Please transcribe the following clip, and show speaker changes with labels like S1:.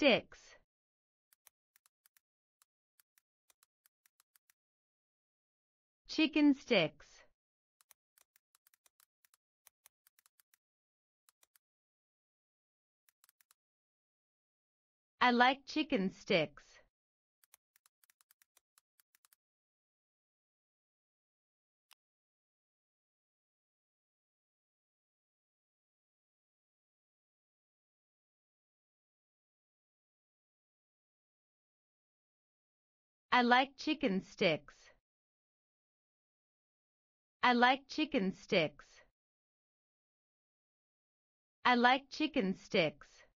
S1: sticks chicken sticks I like chicken sticks I like chicken sticks. I like chicken sticks. I like chicken sticks.